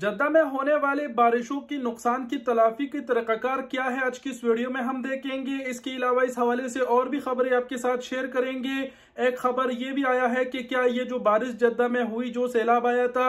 जद्दा में होने वाले बारिशों की नुकसान की तलाफी की तरकाकार क्या है आज की इस वीडियो में हम देखेंगे इसके अलावा इस हवाले से और भी खबरें आपके साथ शेयर करेंगे एक खबर ये भी आया है कि क्या ये जो बारिश जद्दा में हुई जो सैलाब आया था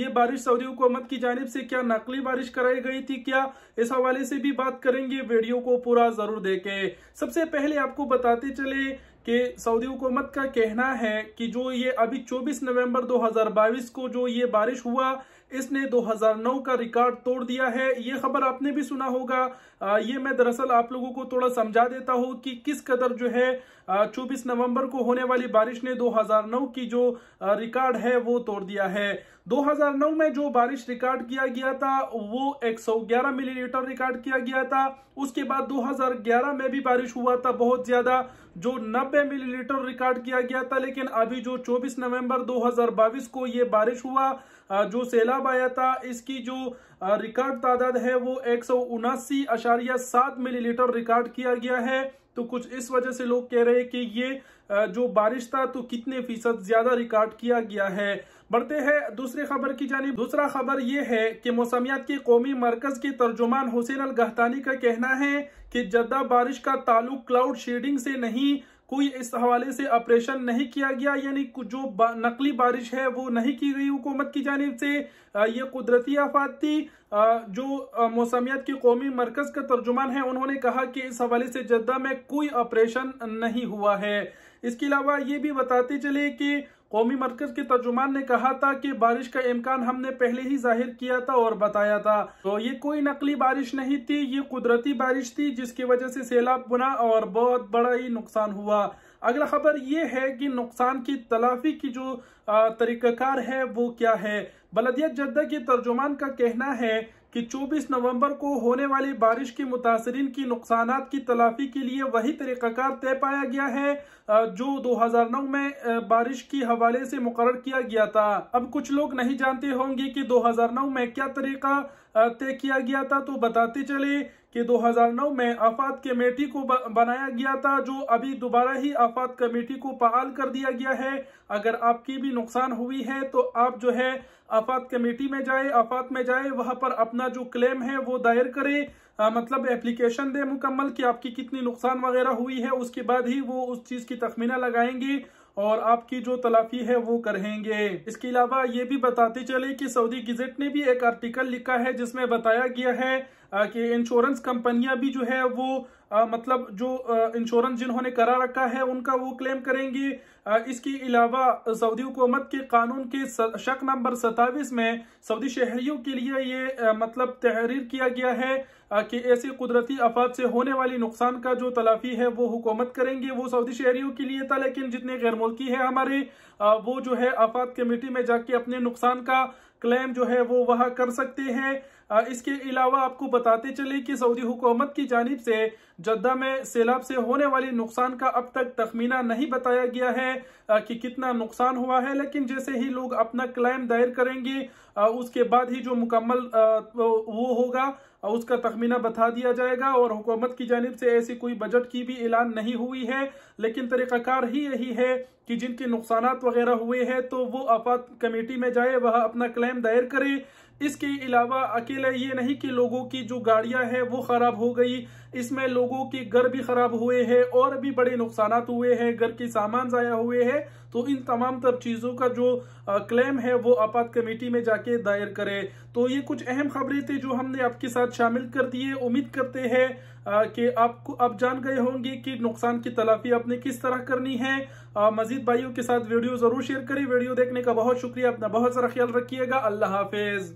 ये बारिश सऊदी हुकूमत की जानब से क्या नकली बारिश कराई गई थी क्या इस हवाले से भी बात करेंगे वीडियो को पूरा जरूर देखें सबसे पहले आपको बताते चले कि सऊदी हुकूमत का कहना है कि जो ये अभी 24 नवंबर 2022 को जो ये बारिश हुआ इसने 2009 का रिकॉर्ड तोड़ दिया है ये खबर आपने भी सुना होगा आ, ये मैं दरअसल आप लोगों को थोड़ा समझा देता हूँ कि किस कदर जो है चौबीस नवंबर को होने वाली बारिश ने 2009 की जो रिकॉर्ड है वो तोड़ दिया है 2009 में जो बारिश रिकॉर्ड किया गया था वो 111 मिलीलीटर रिकॉर्ड किया गया था उसके बाद 2011 में भी बारिश हुआ था बहुत ज्यादा जो 90 मिलीलीटर रिकॉर्ड किया गया था लेकिन अभी जो 24 नवंबर 2022 को ये बारिश हुआ जो सैलाब कब आया था इसकी जो रिकॉर्ड तादाद है वो एक मिलीलीटर रिकॉर्ड किया गया है तो कुछ इस वजह से लोग कह रहे हैं कि ये जो बारिश था तो कितने फीसद ज्यादा रिकॉर्ड किया गया है बढ़ते हैं दूसरी खबर की जानी दूसरा खबर ये है कि मौसमियात के कौमी मरकज के तर्जुमान हुसैन अल गहतानी का कहना है कि जद्दा बारिश का ताल्लुक क्लाउड शेडिंग से नहीं कोई इस हवाले से ऑपरेशन नहीं किया गया यानी जो बा, नकली बारिश है वो नहीं की गई हुकूमत की जानब से ये कुदरती आफात थी जो मौसमियात के कौमी मरकज़ का तर्जुमान है उन्होंने कहा कि इस हवाले से जद्दा में कोई ऑपरेशन नहीं हुआ है इसके अलावा ये भी बताते चले कि कौमी मरकज के तर्जुमान ने कहा था कि बारिश का इम्कान हमने पहले ही जाहिर किया था और बताया था तो ये कोई नकली बारिश नहीं थी ये कुदरती बारिश थी जिसकी वजह से सैलाब बुना और बहुत बड़ा ही नुकसान हुआ अगला खबर ये है कि नुकसान की तलाफी की जो तरीक़ाकार है वो क्या है बलदियत जद्दा के तर्जुमान का कहना है कि 24 नवंबर को होने वाली बारिश के मुतासरीन की नुकसान की तलाफी के लिए वही तरीक़ाकार तय पाया गया है जो 2009 में बारिश के हवाले से मुकर किया गया था अब कुछ लोग नहीं जानते होंगे कि 2009 में क्या तरीका तय किया गया था तो बताते चले कि 2009 में आफात कमेटी को बनाया गया था जो अभी दोबारा ही आफात कमेटी को बहाल कर दिया गया है अगर आपकी भी नुकसान हुई है तो आप जो है आफात कमेटी में जाए आफात में जाए वहां पर अपना जो क्लेम है वो दायर करें आ, मतलब एप्लीकेशन दे मुकम्मल कि आपकी कितनी नुकसान वगैरह हुई है उसके बाद ही वो उस चीज की तखमीना लगाएंगे और आपकी जो तलाफी है वो करेंगे इसके अलावा ये भी बताते चले कि सऊदी गजेट ने भी एक आर्टिकल लिखा है जिसमें बताया गया है कि इंश्योरेंस कंपनियां भी जो है वो आ, मतलब जो इंश्योरेंस जिन्होंने करा रखा है उनका वो क्लेम करेंगी इसके अलावा सऊदी हुकूमत के कानून के शक नंबर सतावीस में सऊदी शहरियों के लिए ये आ, मतलब तहरीर किया गया है कि ऐसे कुदरती आफात से होने वाली नुकसान का जो तलाफी है वो हुकूमत करेंगे वो सऊदी शहरियों के लिए था लेकिन जितने गैर मुल्की है हमारे वो जो है आफात कमेटी में जाके अपने नुकसान का क्लेम जो है वो वह कर सकते हैं इसके अलावा आपको बताते चले कि सऊदी हुकूमत की जानब से जद्दा में सैलाब से होने वाले नुकसान का अब तक तखमीना नहीं बताया गया है कि कितना नुकसान हुआ है लेकिन जैसे ही लोग अपना क्लेम दायर करेंगे उसके बाद ही जो मुकम्मल वो होगा और उसका तखमीना बता दिया जाएगा और हुकूमत की जानब से ऐसी कोई बजट की भी ऐलान नहीं हुई है लेकिन तरीक़ाकार ही यही है कि जिनके नुकसान वगैरह हुए हैं तो वो आपात कमेटी में जाए वह अपना क्लेम दायर करे इसके अलावा अकेला ये नहीं कि लोगों की जो गाड़ियां हैं वो ख़राब हो गई इसमें लोगों के घर भी ख़राब हुए हैं और भी बड़े नुकसान हुए हैं घर के सामान ज़ाया हुए हैं तो इन तमाम तब चीज़ों का जो क्लेम है वो आपात कमेटी में जाके दायर करे तो ये कुछ अहम खबरें थी जो हमने आपके साथ साथ शामिल कर दिए उम्मीद करते हैं कि आपको आप जान गए होंगे कि नुकसान की तलाफी आपने किस तरह करनी है मजीद भाइयों के साथ वीडियो जरूर शेयर करें वीडियो देखने का बहुत शुक्रिया अपना बहुत सारा ख्याल रखिएगा अल्लाह हाफिज